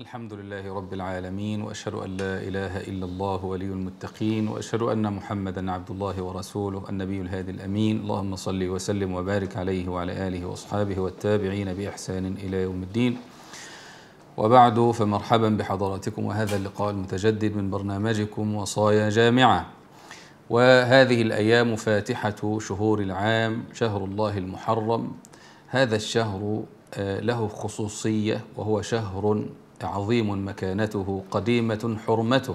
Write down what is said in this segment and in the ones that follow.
الحمد لله رب العالمين واشهد ان لا اله الا الله ولي المتقين واشهد ان محمدا عبد الله ورسوله النبي الهادي الامين اللهم صل وسلم وبارك عليه وعلى اله واصحابه والتابعين باحسان الى يوم الدين وبعد فمرحبا بحضراتكم وهذا اللقاء المتجدد من برنامجكم وصايا جامعه وهذه الايام فاتحه شهور العام شهر الله المحرم هذا الشهر آه، له خصوصيه وهو شهر عظيم مكانته قديمة حرمته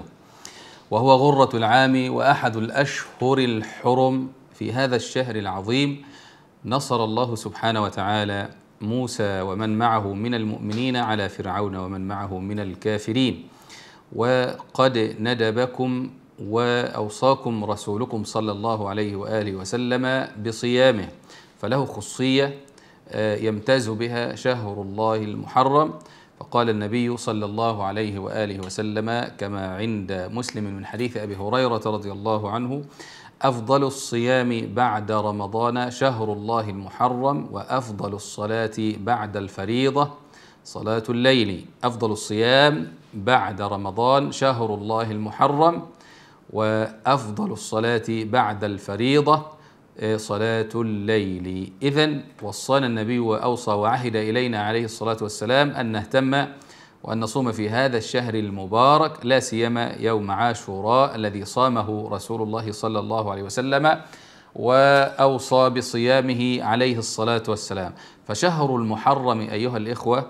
وهو غرة العام وأحد الأشهر الحرم في هذا الشهر العظيم نصر الله سبحانه وتعالى موسى ومن معه من المؤمنين على فرعون ومن معه من الكافرين وقد ندبكم واوصاكم رسولكم صلى الله عليه واله وسلم بصيامه فله خصيه آه، يمتاز بها شهر الله المحرم وقال النبي صلى الله عليه وآله وسلم كما عند مسلم من حديث أبي هريرة رضي الله عنه أفضل الصيام بعد رمضان شهر الله المحرم وأفضل الصلاة بعد الفريضة صلاة الليل أفضل الصيام بعد رمضان شهر الله المحرم وأفضل الصلاة بعد الفريضة إيه، صلاة الليل إذا وصانا النبي وأوصى وعهد إلينا عليه الصلاة والسلام أن نهتم وأن نصوم في هذا الشهر المبارك لا سيما يوم عاشوراء الذي صامه رسول الله صلى الله عليه وسلم وأوصى بصيامه عليه الصلاة والسلام فشهر المحرم أيها الإخوة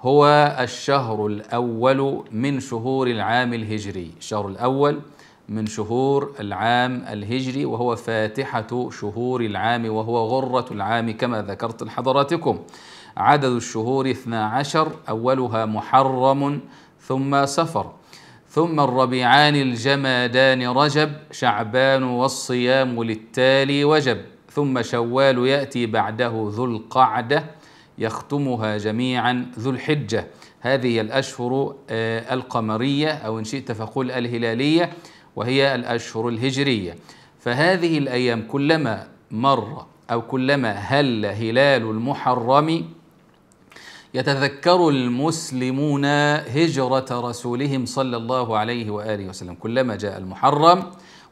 هو الشهر الأول من شهور العام الهجري الشهر الأول من شهور العام الهجري وهو فاتحة شهور العام وهو غرة العام كما ذكرت لحضراتكم عدد الشهور 12 أولها محرم ثم سفر ثم الربيعان الجمادان رجب شعبان والصيام للتالي وجب ثم شوال يأتي بعده ذو القعدة يختمها جميعا ذو الحجة هذه الأشهر آه، القمرية أو إن شئت فقول الهلالية وهي الأشهر الهجرية فهذه الأيام كلما مر أو كلما هل هلال المحرم يتذكر المسلمون هجرة رسولهم صلى الله عليه وآله وسلم كلما جاء المحرم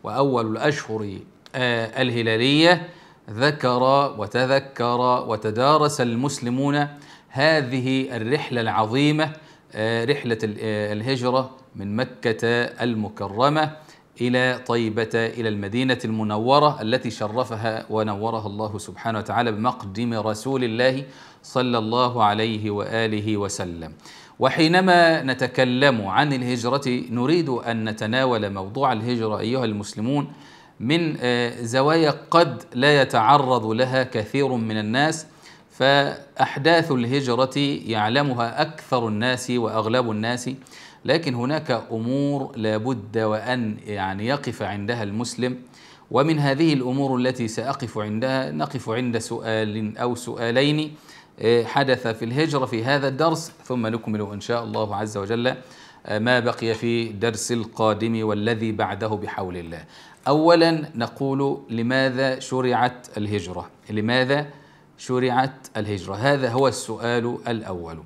وأول الأشهر آه، الهلالية ذكر وتذكر وتدارس المسلمون هذه الرحلة العظيمة آه، رحلة آه، الهجرة من مكة المكرمة إلى طيبة إلى المدينة المنورة التي شرفها ونورها الله سبحانه وتعالى بمقدم رسول الله صلى الله عليه وآله وسلم وحينما نتكلم عن الهجرة نريد أن نتناول موضوع الهجرة أيها المسلمون من آه، زوايا قد لا يتعرض لها كثير من الناس فأحداث الهجرة يعلمها أكثر الناس وأغلب الناس لكن هناك أمور لابد وأن يعني يقف عندها المسلم ومن هذه الأمور التي سأقف عندها نقف عند سؤال أو سؤالين آه، حدث في الهجرة في هذا الدرس ثم نكمل إن شاء الله عز وجل آه، ما بقي في درس القادم والذي بعده بحول الله أولا نقول لماذا شرعت الهجرة لماذا شرعت الهجرة هذا هو السؤال الأول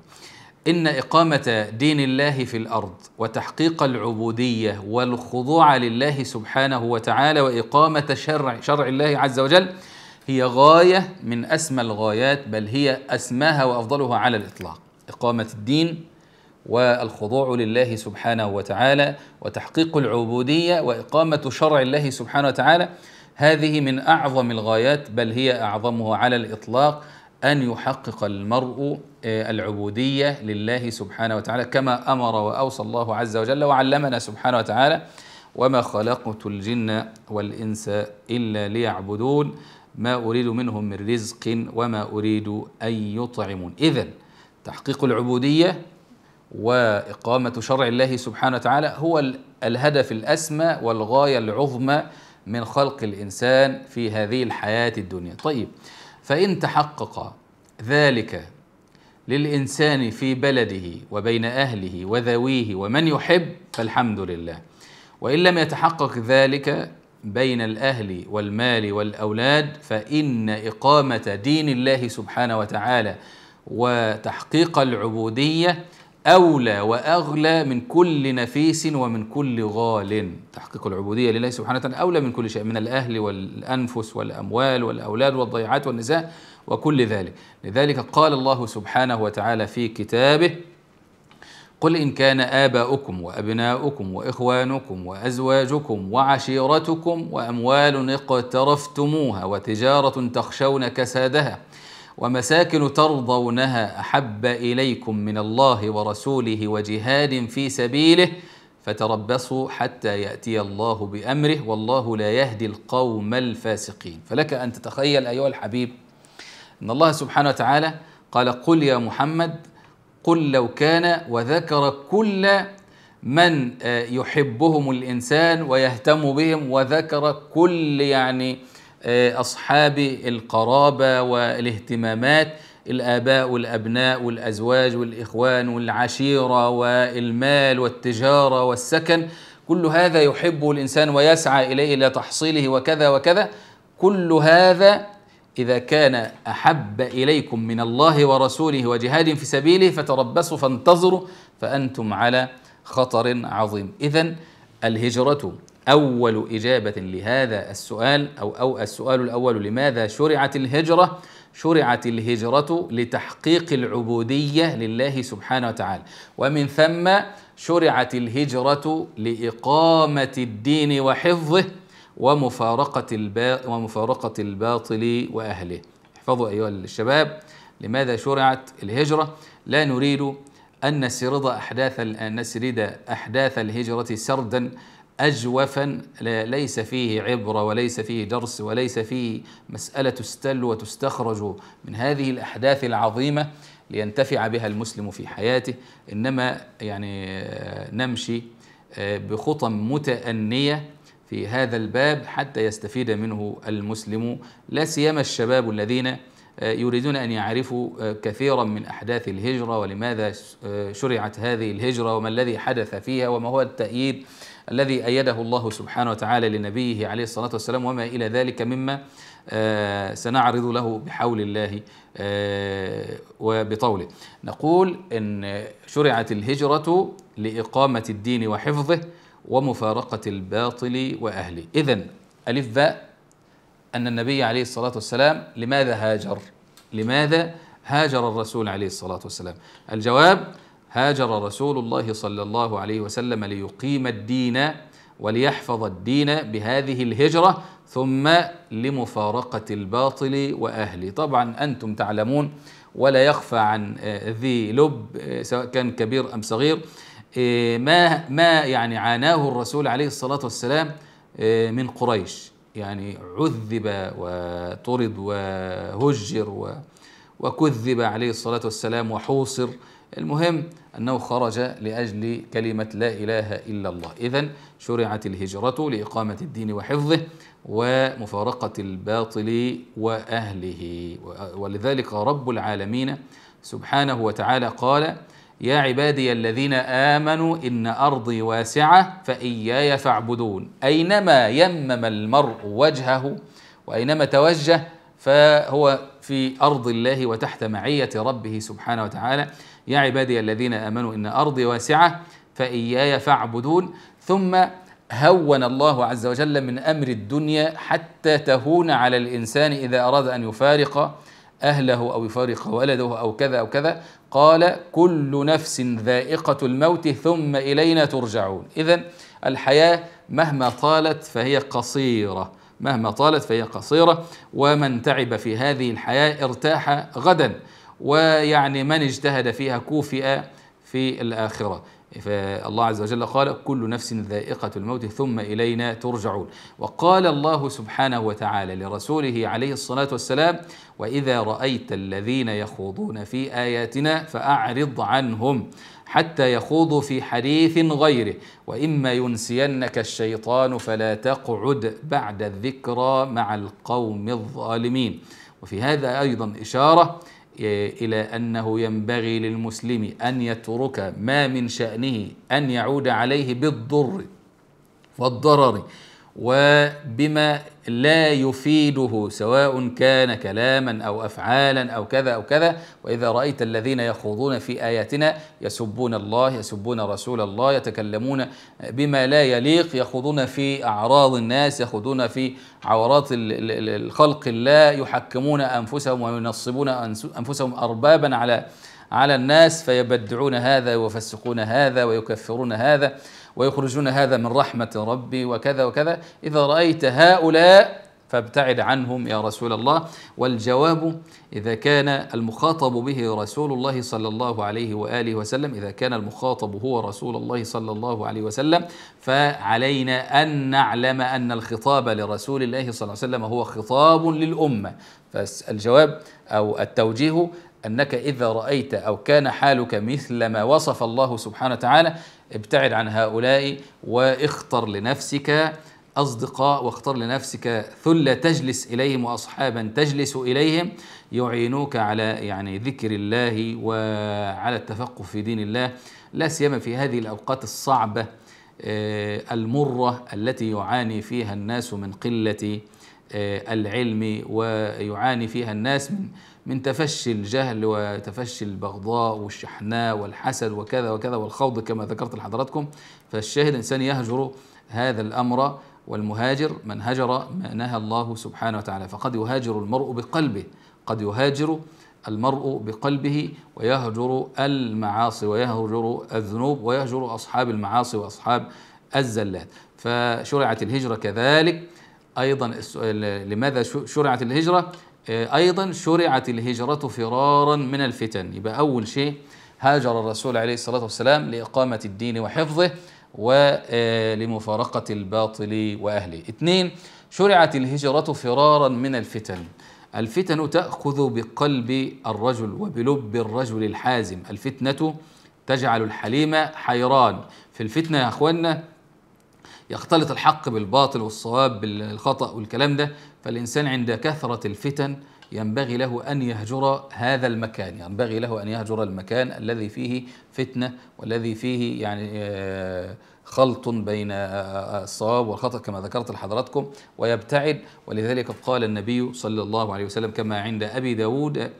ان اقامه دين الله في الارض وتحقيق العبوديه والخضوع لله سبحانه وتعالى واقامه شرع شرع الله عز وجل هي غايه من اسمى الغايات بل هي اسماها وافضلها على الاطلاق اقامه الدين والخضوع لله سبحانه وتعالى وتحقيق العبوديه واقامه شرع الله سبحانه وتعالى هذه من اعظم الغايات بل هي اعظمها على الاطلاق ان يحقق المرء العبودية لله سبحانه وتعالى كما أمر وأوصى الله عز وجل وعلمنا سبحانه وتعالى وما خلقت الجن والإنس إلا ليعبدون ما أريد منهم من رزق وما أريد أن يطعمون إذا تحقيق العبودية وإقامة شرع الله سبحانه وتعالى هو الهدف الأسمى والغاية العظمى من خلق الإنسان في هذه الحياة الدنيا طيب فإن تحقق ذلك للإنسان في بلده وبين أهله وذويه ومن يحب فالحمد لله وإن لم يتحقق ذلك بين الأهل والمال والأولاد فإن إقامة دين الله سبحانه وتعالى وتحقيق العبودية أولى وأغلى من كل نفيس ومن كل غال تحقيق العبودية لله سبحانه وتعالى أولى من كل شيء من الأهل والأنفس والأموال والأولاد والضيعات والنساء وكل ذلك لذلك قال الله سبحانه وتعالى في كتابه قل إن كان آباؤكم وأبناؤكم وإخوانكم وأزواجكم وعشيرتكم وأموال اقترفتموها وتجارة تخشون كسادها ومساكن ترضونها أحب إليكم من الله ورسوله وجهاد في سبيله فتربصوا حتى يأتي الله بأمره والله لا يهدي القوم الفاسقين فلك أن تتخيل أيها الحبيب ان الله سبحانه وتعالى قال قل يا محمد قل لو كان وذكر كل من آه، يحبهم الانسان ويهتم بهم وذكر كل يعني آه، اصحاب القرابه والاهتمامات الاباء والابناء والازواج والاخوان والعشيره والمال والتجاره والسكن كل هذا يحبه الانسان ويسعى اليه الى تحصيله وكذا وكذا كل هذا إذا كان أحب إليكم من الله ورسوله وجهاد في سبيله فتربصوا فانتظروا فأنتم على خطر عظيم إذا الهجرة أول إجابة لهذا السؤال أو أو السؤال الأول لماذا شرعت الهجرة؟ شرعت الهجرة لتحقيق العبودية لله سبحانه وتعالى ومن ثم شرعت الهجرة لإقامة الدين وحفظه ومفارقة, البا ومفارقة الباطل وأهله احفظوا أيها الشباب لماذا شرعت الهجرة لا نريد أن نسرد أحداث نسرد أحداث الهجرة سردا أجوفا ليس فيه عبرة وليس فيه درس وليس فيه مسألة تستل وتستخرج من هذه الأحداث العظيمة لينتفع بها المسلم في حياته إنما يعني آه، نمشي آه، بخطى متأنية في هذا الباب حتى يستفيد منه المسلم لا سيما الشباب الذين آه، يريدون أن يعرفوا آه، كثيرا من أحداث الهجرة ولماذا آه، شرعت هذه الهجرة وما الذي حدث فيها وما هو التأييد الذي أيده الله سبحانه وتعالى لنبيه عليه الصلاة والسلام وما إلى ذلك مما سنعرض له بحول الله وبطوله نقول إن شرعت الهجرة لإقامة الدين وحفظه ومفارقة الباطل وأهله إذا ألف باء أن النبي عليه الصلاة والسلام لماذا هاجر لماذا هاجر الرسول عليه الصلاة والسلام الجواب هاجر رسول الله صلى الله عليه وسلم ليقيم الدين وليحفظ الدين بهذه الهجرة ثم لمفارقة الباطل وأهله طبعا أنتم تعلمون ولا يخفى عن آه، ذي لب آه، سواء كان كبير أم صغير إيه، ما ما يعني عاناه الرسول عليه الصلاه والسلام إيه، من قريش يعني عذب وطرد وهجر و وكذب عليه الصلاه والسلام وحوصر المهم انه خرج لاجل كلمه لا اله الا الله اذا شرعت الهجره لاقامه الدين وحفظه ومفارقه الباطل واهله ولذلك رب العالمين سبحانه وتعالى قال يا عبادي الذين امنوا ان ارضي واسعه فاياي فاعبدون اينما يمم المرء وجهه واينما توجه فهو في ارض الله وتحت معيه ربه سبحانه وتعالى يا عبادي الذين امنوا ان ارضي واسعه فاياي فاعبدون ثم هون الله عز وجل من امر الدنيا حتى تهون على الانسان اذا اراد ان يفارق اهله او يفارق ولده او كذا او كذا قال كل نفس ذائقة الموت ثم إلينا ترجعون إذا الحياة مهما طالت فهي قصيرة مهما طالت فهي قصيرة ومن تعب في هذه الحياة ارتاح غدا ويعني من اجتهد فيها كوفئ في الآخرة فالله عز وجل قال كل نفس ذائقة الموت ثم إلينا ترجعون وقال الله سبحانه وتعالى لرسوله عليه الصلاة والسلام وإذا رأيت الذين يخوضون في آياتنا فأعرض عنهم حتى يخوضوا في حديث غيره وإما ينسينك الشيطان فلا تقعد بعد الذكرى مع القوم الظالمين وفي هذا أيضا إشارة إيه، إلى أنه ينبغي للمسلم أن يترك ما من شأنه أن يعود عليه بالضر والضرر وبما لا يفيده سواء كان كلاما او افعالا او كذا او كذا واذا رايت الذين يخوضون في اياتنا يسبون الله يسبون رسول الله يتكلمون بما لا يليق يخوضون في اعراض الناس يخوضون في عورات الخلق الله يحكمون انفسهم وينصبون انفسهم اربابا على على الناس فيبدعون هذا ويفسقون هذا ويكفرون هذا ويخرجون هذا من رحمة ربي وكذا وكذا إذا رأيت هؤلاء فابتعد عنهم يا رسول الله والجواب إذا كان المخاطب به رسول الله صلى الله عليه وآله وسلم إذا كان المخاطب هو رسول الله صلى الله عليه وسلم فعلينا أن نعلم أن الخطاب لرسول الله صلى الله عليه وسلم هو خطاب للأمة فالجواب أو التوجيه أنك إذا رأيت أو كان حالك مثل ما وصف الله سبحانه وتعالى ابتعد عن هؤلاء واختر لنفسك أصدقاء واختر لنفسك ثلة تجلس إليهم وأصحابا تجلس إليهم يعينوك على يعني ذكر الله وعلى التفقه في دين الله لا سيما في هذه الأوقات الصعبة آه، المرة التي يعاني فيها الناس من قلة آه، العلم ويعاني فيها الناس من من تفشي الجهل وتفشي البغضاء والشحناء والحسد وكذا وكذا والخوض كما ذكرت لحضراتكم فالشاهد الإنسان يهجر هذا الأمر والمهاجر من هجر ما نهى الله سبحانه وتعالى فقد يهاجر المرء بقلبه قد يهاجر المرء بقلبه ويهجر المعاصي ويهجر الذنوب ويهجر أصحاب المعاصي وأصحاب الزلات فشرعت الهجرة كذلك أيضا لماذا شرعت الهجرة آه، أيضا شرعت الهجرة فرارا من الفتن يبقى أول شيء هاجر الرسول عليه الصلاة والسلام لإقامة الدين وحفظه ولمفارقة آه، الباطل وأهله اثنين شرعت الهجرة فرارا من الفتن الفتن تأخذ بقلب الرجل وبلب الرجل الحازم الفتنة تجعل الحليم حيران في الفتنة يا أخوانا يختلط الحق بالباطل والصواب بالخطأ والكلام ده فالإنسان عند كثرة الفتن ينبغي له أن يهجر هذا المكان ينبغي له أن يهجر المكان الذي فيه فتنة والذي فيه يعني آه، خلط بين آه، آه، الصواب والخطأ كما ذكرت لحضراتكم ويبتعد ولذلك قال النبي صلى الله عليه وسلم كما عند أبي داود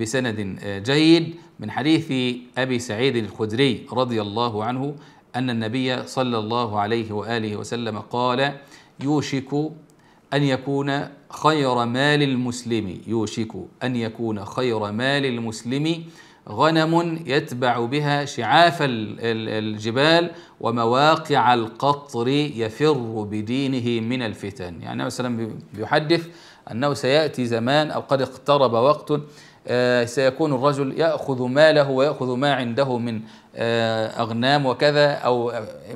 بسند جيد من حديث أبي سعيد الخدري رضي الله عنه أن النبي صلى الله عليه وآله وسلم قال يوشك أن يكون خير مال المسلم يوشك أن يكون خير مال المسلم غنم يتبع بها شعاف الجبال ومواقع القطر يفر بدينه من الفتن يعني مثلا بيحدث أنه سيأتي زمان أو قد اقترب وقت آه، سيكون الرجل يأخذ ماله ويأخذ ما عنده من آه، أغنام وكذا أو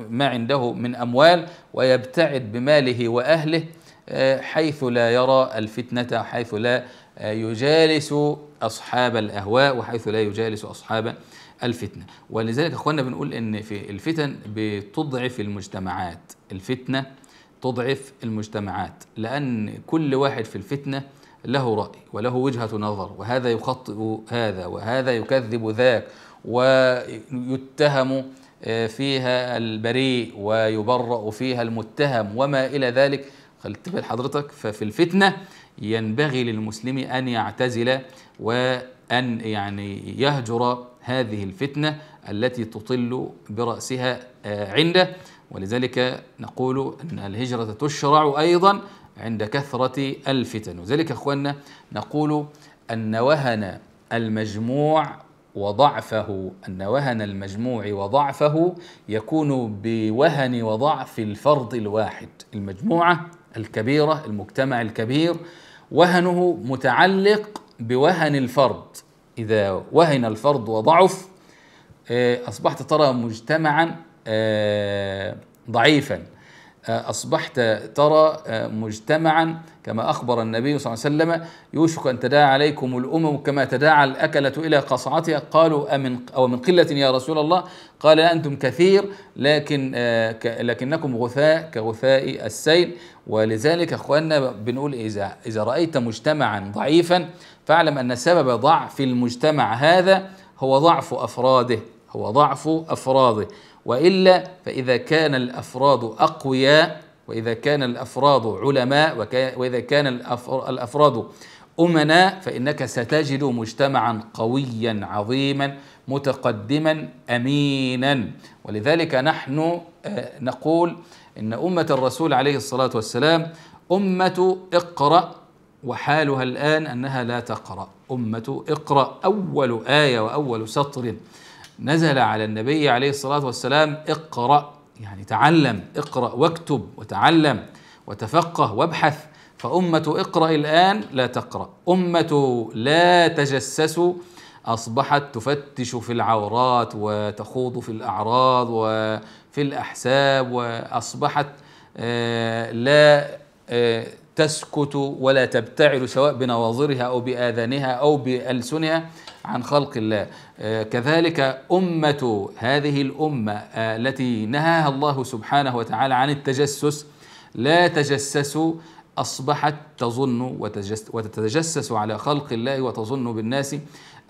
ما عنده من أموال ويبتعد بماله وأهله حيث لا يرى الفتنة حيث لا يجالس أصحاب الأهواء وحيث لا يجالس أصحاب الفتنة ولذلك أخوانا بنقول أن في الفتن بتضعف المجتمعات الفتنة تضعف المجتمعات لأن كل واحد في الفتنة له رأي وله وجهة نظر وهذا يخطئ هذا وهذا يكذب ذاك ويتهم آه، فيها البريء ويبرأ فيها المتهم وما إلى ذلك خليت بال حضرتك ففي الفتنة ينبغي للمسلم أن يعتزل وأن يعني يهجر هذه الفتنة التي تطل برأسها آه، عنده ولذلك نقول أن الهجرة تشرع أيضا عند كثرة الفتن وذلك اخواننا نقول أن وهن المجموع وضعفه أن وهن المجموع وضعفه يكون بوهن وضعف الفرد الواحد المجموعة الكبيرة المجتمع الكبير وهنه متعلق بوهن الفرد إذا وهن الفرد وضعف آه، أصبحت ترى مجتمعا آه، ضعيفا آه، أصبحت ترى آه، مجتمعا كما أخبر النبي صلى الله عليه وسلم يوشك أن تداعى عليكم الأمم كما تداعى الأكلة إلى قصعتها قالوا أمن أو من قلة يا رسول الله قال أنتم كثير لكن آه، لكنكم غثاء كغثاء السيل ولذلك أخواننا بنقول إذا إذا رأيت مجتمعا ضعيفا فاعلم أن سبب ضعف المجتمع هذا هو ضعف أفراده هو ضعف أفراده والا فاذا كان الافراد اقوياء واذا كان الافراد علماء واذا كان الافراد امناء فانك ستجد مجتمعا قويا عظيما متقدما امينا ولذلك نحن آه، نقول ان امه الرسول عليه الصلاه والسلام امه اقرا وحالها الان انها لا تقرا امه اقرا اول ايه واول سطر نزل على النبي عليه الصلاه والسلام اقرا يعني تعلم اقرا واكتب وتعلم وتفقه وابحث فامه اقرا الان لا تقرا امه لا تجسس اصبحت تفتش في العورات وتخوض في الاعراض وفي الاحساب واصبحت آه، لا آه، تسكت ولا تبتعد سواء بنواظرها او باذانها او بالسنها عن خلق الله آه، كذلك أمة هذه الأمة آه، التي نهاها الله سبحانه وتعالى عن التجسس لا تجسسوا أصبحت تظن وتتجسس على خلق الله وتظن بالناس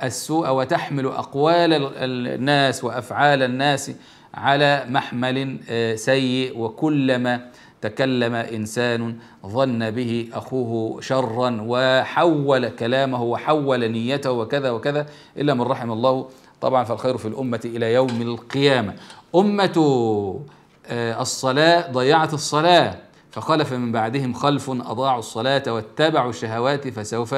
السوء وتحمل أقوال الناس وأفعال الناس على محمل آه، سيء وكلما تكلم انسان ظن به اخوه شرا وحول كلامه وحول نيته وكذا وكذا الا من رحم الله طبعا فالخير في الامه الى يوم القيامه امه آه، الصلاه ضيعت الصلاه فخلف من بعدهم خلف اضاعوا الصلاه واتبعوا الشهوات فسوف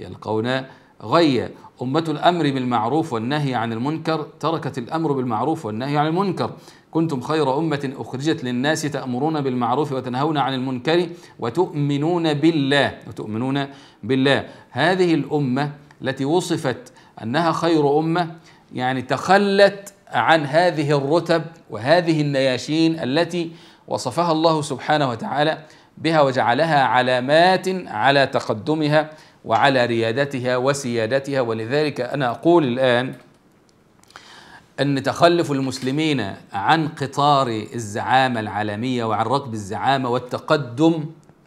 يلقون غيا امه الامر بالمعروف والنهي عن المنكر تركت الامر بالمعروف والنهي عن المنكر كنتم خير أمة أخرجت للناس تأمرون بالمعروف وتنهون عن المنكر وتؤمنون بالله وتؤمنون بالله هذه الأمة التي وصفت أنها خير أمة يعني تخلت عن هذه الرتب وهذه النياشين التي وصفها الله سبحانه وتعالى بها وجعلها علامات على تقدمها وعلى ريادتها وسيادتها ولذلك أنا أقول الآن أن تخلف المسلمين عن قطار الزعامة العالمية وعن ركب الزعامة والتقدم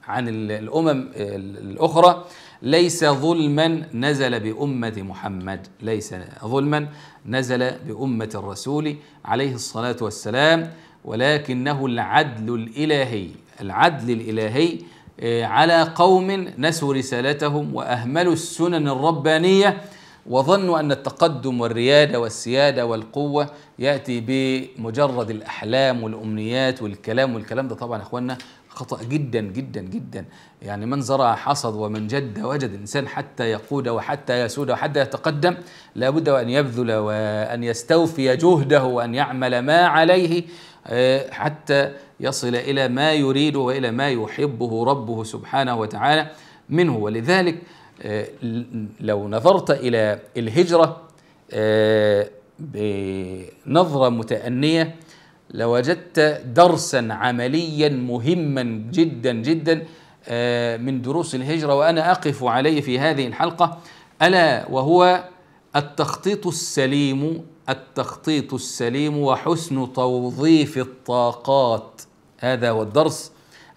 عن الأمم الأخرى ليس ظلما نزل بأمة محمد ليس ظلما نزل بأمة الرسول عليه الصلاة والسلام ولكنه العدل الإلهي العدل الإلهي آه، على قوم نسوا رسالتهم وأهملوا السنن الربانية وظنوا أن التقدم والريادة والسيادة والقوة يأتي بمجرد الأحلام والأمنيات والكلام والكلام ده طبعا أخواننا خطأ جدا جدا جدا يعني من زرع حصد ومن جد وجد إنسان حتى يقود وحتى يسود وحتى يتقدم لابد وأن يبذل وأن يستوفي جهده وأن يعمل ما عليه آه، حتى يصل إلى ما يريد وإلى ما يحبه ربه سبحانه وتعالى منه ولذلك لو نظرت إلى الهجرة آه، بنظرة متأنية لوجدت درسا عمليا مهما جدا جدا آه، من دروس الهجرة وأنا أقف عليه في هذه الحلقة ألا وهو التخطيط السليم التخطيط السليم وحسن توظيف الطاقات هذا هو الدرس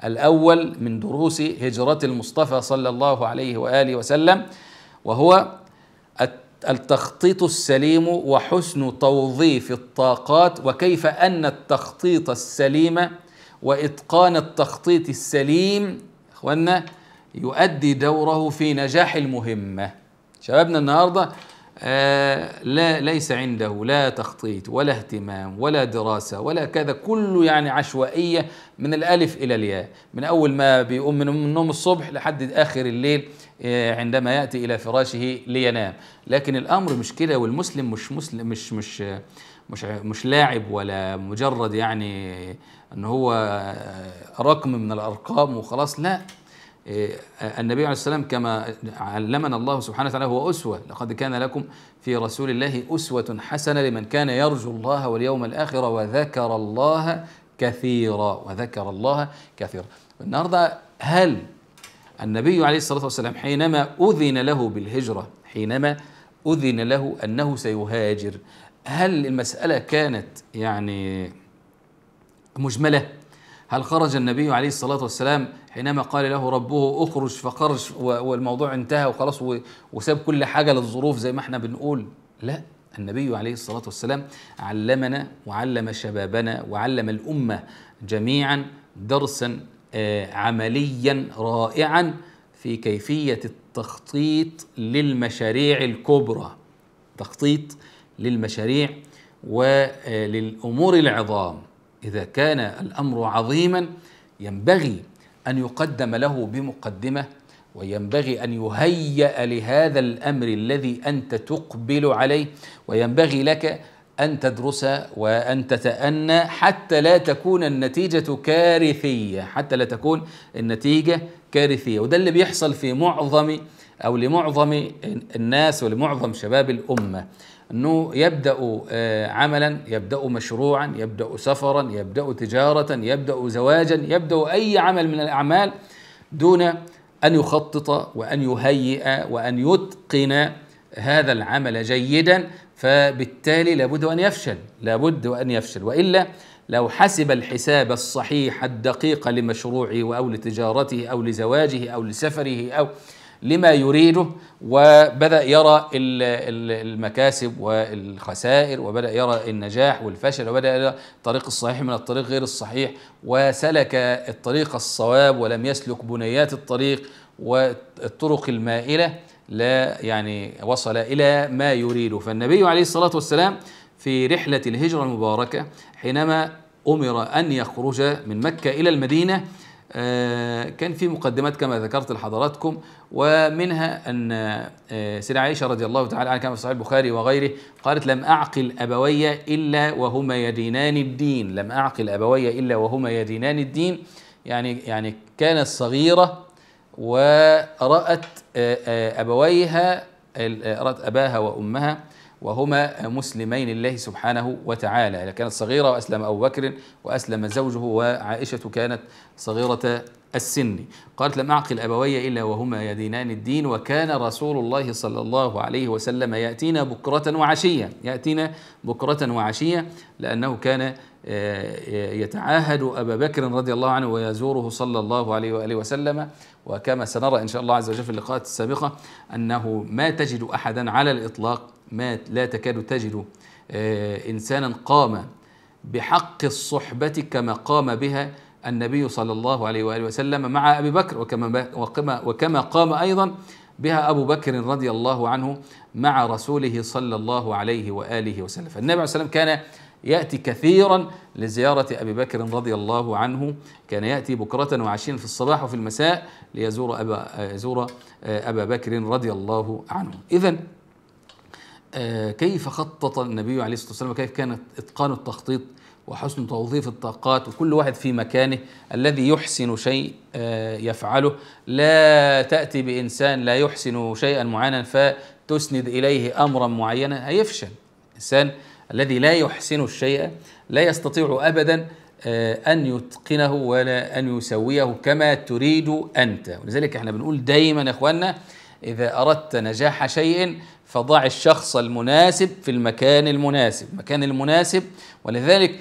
الأول من دروس هجرة المصطفى صلى الله عليه وآله وسلم وهو التخطيط السليم وحسن توظيف الطاقات وكيف أن التخطيط السليم وإتقان التخطيط السليم أخوانا يؤدي دوره في نجاح المهمة شبابنا النهارده آه، لا ليس عنده لا تخطيط ولا اهتمام ولا دراسة ولا كذا كله يعني عشوائية من الألف إلى الياء من أول ما بيقوم من النوم الصبح لحد آخر الليل آه، عندما يأتي إلى فراشه لينام لكن الأمر مش كده والمسلم مش مسلم مش مش مش مش لاعب ولا مجرد يعني ان هو آه، رقم من الارقام وخلاص لا إيه، النبي عليه السلام كما علمنا الله سبحانه وتعالى هو أسوة لقد كان لكم في رسول الله أسوة حسنة لمن كان يرجو الله واليوم الآخر وذكر الله كثيرا وذكر الله كثيرا النهاردة هل النبي عليه الصلاة والسلام حينما أذن له بالهجرة حينما أذن له أنه سيهاجر هل المسألة كانت يعني مجملة هل خرج النبي عليه الصلاة والسلام حينما قال له ربه اخرج فخرج والموضوع انتهى وخلاص وساب كل حاجة للظروف زي ما احنا بنقول لا النبي عليه الصلاة والسلام علمنا وعلم شبابنا وعلم الأمة جميعا درسا آه، عمليا رائعا في كيفية التخطيط للمشاريع الكبرى تخطيط للمشاريع وللأمور آه، العظام إذا كان الأمر عظيما ينبغي أن يقدم له بمقدمة وينبغي أن يهيأ لهذا الأمر الذي أنت تقبل عليه وينبغي لك أن تدرس وأن تتأنى حتى لا تكون النتيجة كارثية حتى لا تكون النتيجة كارثية وده اللي بيحصل في معظم أو لمعظم الناس ولمعظم شباب الأمة أنه يبدأ آه، عملا يبدأ مشروعا يبدأ سفرا يبدأ تجارة يبدأ زواجا يبدأ أي عمل من الأعمال دون أن يخطط وأن يهيئ وأن يتقن هذا العمل جيدا فبالتالي لابد وأن يفشل لابد وأن يفشل وإلا لو حسب الحساب الصحيح الدقيق لمشروعه أو لتجارته أو لزواجه أو لسفره أو لما يريده وبدأ يرى المكاسب والخسائر وبدأ يرى النجاح والفشل وبدأ يرى الطريق الصحيح من الطريق غير الصحيح وسلك الطريق الصواب ولم يسلك بنيات الطريق والطرق المائلة لا يعني وصل إلى ما يريده فالنبي عليه الصلاة والسلام في رحلة الهجرة المباركة حينما أمر أن يخرج من مكة إلى المدينة آه، كان في مقدمات كما ذكرت لحضراتكم ومنها أن آه، سيدة عائشة رضي الله تعالى عنها كما في صحيح البخاري وغيره قالت لم أعقل أبوي إلا وهما يدينان الدين لم أعقل أبوي إلا وهما يدينان الدين يعني يعني كانت صغيرة ورأت آه، آه، أبويها آه، رأت أباها وأمها وهما مسلمين لله سبحانه وتعالى كانت صغيرة وأسلم أبو بكر وأسلم زوجه وعائشة كانت صغيرة السن قالت لم أعقل أبوي إلا وهما يدينان الدين وكان رسول الله صلى الله عليه وسلم يأتينا بكرة وعشية يأتينا بكرة وعشية لأنه كان يتعاهد أبا بكر رضي الله عنه ويزوره صلى الله عليه وآله وسلم وكما سنرى إن شاء الله عز وجل في اللقاءات السابقة أنه ما تجد أحدا على الإطلاق ما لا تكاد تجد آه، إنسانا قام بحق الصحبة كما قام بها النبي صلى الله عليه وآله وسلم مع أبي بكر وكما, وكما, وكما قام أيضا بها أبو بكر رضي الله عنه مع رسوله صلى الله عليه وآله وسلم فالنبي عليه وسلم كان يأتي كثيرا لزيارة أبي بكر رضي الله عنه كان يأتي بكرة وعشين في الصباح وفي المساء ليزور أبا, يزور آه، أبا بكر رضي الله عنه إذا آه، كيف خطط النبي عليه الصلاة والسلام وكيف كان إتقان التخطيط وحسن توظيف الطاقات وكل واحد في مكانه الذي يحسن شيء آه، يفعله لا تأتي بإنسان لا يحسن شيئا معينا فتسند إليه أمرا معينا هيفشل إنسان الذي لا يحسن الشيء لا يستطيع ابدا آه، ان يتقنه ولا ان يسويه كما تريد انت ولذلك احنا بنقول دايما يا اخواننا اذا اردت نجاح شيء فضع الشخص المناسب في المكان المناسب المكان المناسب ولذلك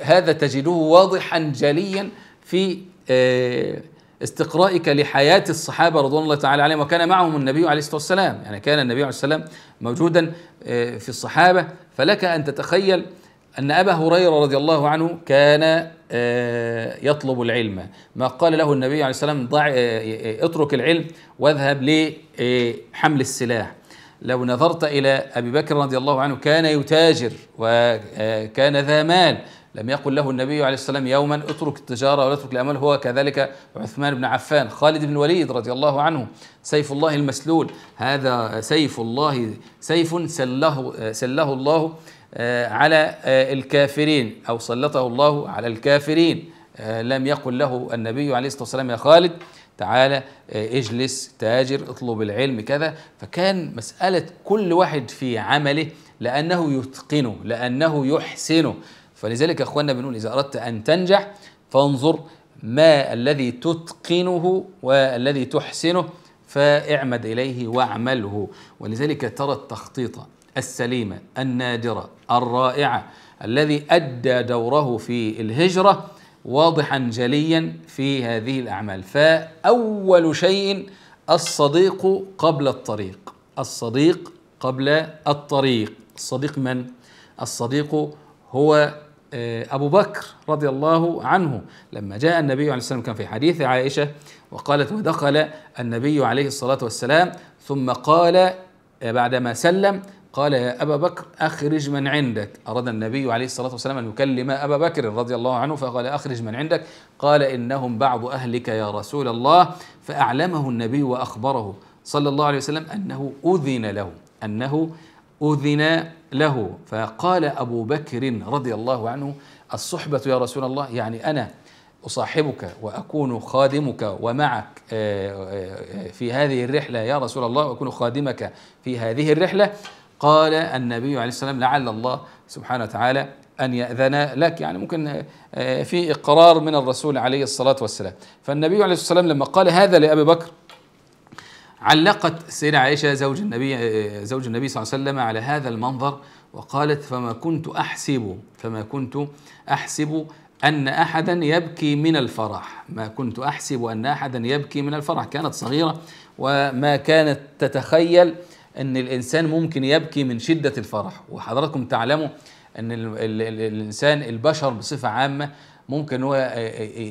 هذا تجده واضحا جليا في آه، استقرائك لحياة الصحابة رضوان الله تعالى عليهم وكان معهم النبي عليه الصلاة والسلام يعني كان النبي عليه السلام موجودا آه، في الصحابة فلك أن تتخيل أن أبا هريرة رضي الله عنه كان آه، يطلب العلم ما قال له النبي عليه السلام ضع آه، اترك العلم واذهب لحمل السلاح لو نظرت إلى أبي بكر رضي الله عنه كان يتاجر وكان ذا مال لم يقل له النبي عليه السلام يوما اترك التجارة ولا اترك الأمل هو كذلك عثمان بن عفان خالد بن الوليد رضي الله عنه سيف الله المسلول هذا سيف الله سيف سله, سله الله آه، على آه، الكافرين أو سلطه الله على الكافرين آه، لم يقل له النبي عليه الصلاة والسلام يا خالد تعالى اجلس تاجر اطلب العلم كذا فكان مسألة كل واحد في عمله لأنه يتقنه لأنه يحسنه فلذلك اخواننا بنقول اذا اردت ان تنجح فانظر ما الذي تتقنه والذي تحسنه فاعمد اليه واعمله ولذلك ترى التخطيط السليمه النادره الرائعه الذي ادى دوره في الهجره واضحا جليا في هذه الاعمال فاول شيء الصديق قبل الطريق الصديق قبل الطريق الصديق من الصديق هو آه، أبو بكر رضي الله عنه لما جاء النبي عليه السلام كان في حديث عائشة وقالت ودخل النبي عليه الصلاة والسلام ثم قال آه، بعدما سلم قال يا أبا بكر أخرج من عندك أراد النبي عليه الصلاة والسلام أن يكلم أبا بكر رضي الله عنه فقال أخرج من عندك قال إنهم بعض أهلك يا رسول الله فأعلمه النبي وأخبره صلى الله عليه وسلم أنه أذن له أنه أذن له فقال أبو بكر رضي الله عنه الصحبة يا رسول الله يعني أنا أصاحبك وأكون خادمك ومعك آه، آه، آه، في هذه الرحلة يا رسول الله وأكون خادمك في هذه الرحلة قال النبي عليه السلام لعل الله سبحانه وتعالى أن يأذن لك يعني ممكن في إقرار من الرسول عليه الصلاة والسلام فالنبي عليه الصلاة والسلام لما قال هذا لأبي بكر علقت السيدة عائشة زوج النبي زوج النبي صلى الله عليه وسلم على هذا المنظر وقالت فما كنت أحسب فما كنت أحسب أن أحدا يبكي من الفرح ما كنت أحسب أن أحدا يبكي من الفرح كانت صغيرة وما كانت تتخيل أن الإنسان ممكن يبكي من شدة الفرح وحضراتكم تعلموا أن الإنسان البشر بصفة عامة ممكن هو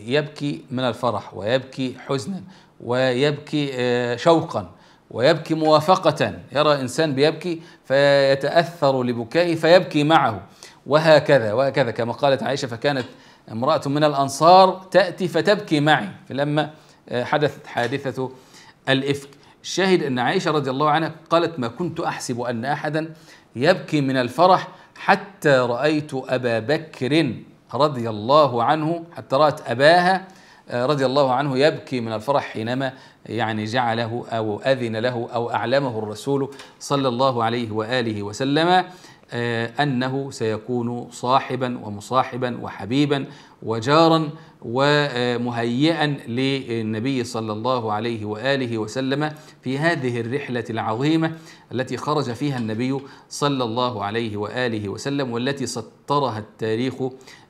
يبكي من الفرح ويبكي حزنا ويبكي آه، شوقا ويبكي موافقة يرى إنسان بيبكي فيتأثر لبكائه فيبكي معه وهكذا وهكذا كما قالت عائشة فكانت امرأة من الأنصار تأتي فتبكي معي فلما آه، حدثت حادثة الإفك الشاهد أن عائشة رضي الله عنها قالت ما كنت أحسب أن أحدا يبكي من الفرح حتى رأيت أبا بكر رضي الله عنه حتى رأت أباها آه، رضي الله عنه يبكي من الفرح حينما يعني جعله أو أذن له أو أعلمه الرسول صلى الله عليه وآله وسلم آه، أنه سيكون صاحبا ومصاحبا وحبيبا وجارا ومهيئا للنبي صلى الله عليه وآله وسلم في هذه الرحلة العظيمة التي خرج فيها النبي صلى الله عليه وآله وسلم والتي سطرها التاريخ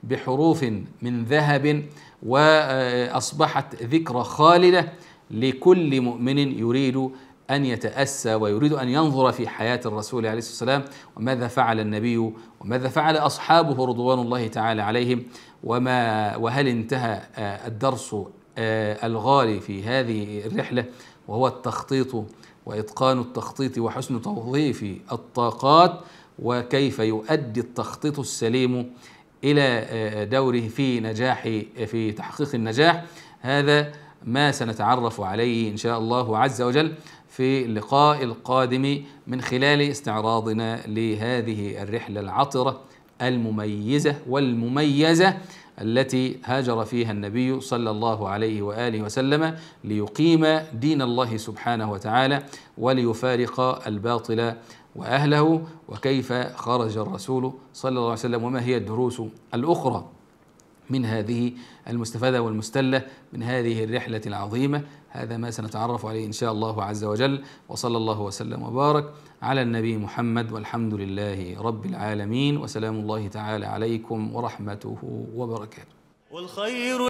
بحروف من ذهب واصبحت ذكرى خالده لكل مؤمن يريد أن يتأسى ويريد أن ينظر في حياة الرسول عليه الصلاة والسلام وماذا فعل النبي وماذا فعل أصحابه رضوان الله تعالى عليهم وما وهل انتهى آه، الدرس آه، الغالي في هذه الرحلة وهو التخطيط وإتقان التخطيط وحسن توظيف الطاقات وكيف يؤدي التخطيط السليم الى آه، دوره في نجاح آه، في تحقيق النجاح هذا ما سنتعرف عليه ان شاء الله عز وجل في اللقاء القادم من خلال استعراضنا لهذه الرحله العطره المميزه والمميزه التي هاجر فيها النبي صلى الله عليه واله وسلم ليقيم دين الله سبحانه وتعالى وليفارق الباطل وأهله وكيف خرج الرسول صلى الله عليه وسلم وما هي الدروس الأخرى من هذه المستفادة والمستلة من هذه الرحلة العظيمة هذا ما سنتعرف عليه إن شاء الله عز وجل وصلى الله وسلم وبارك على النبي محمد والحمد لله رب العالمين وسلام الله تعالى عليكم ورحمته وبركاته والخير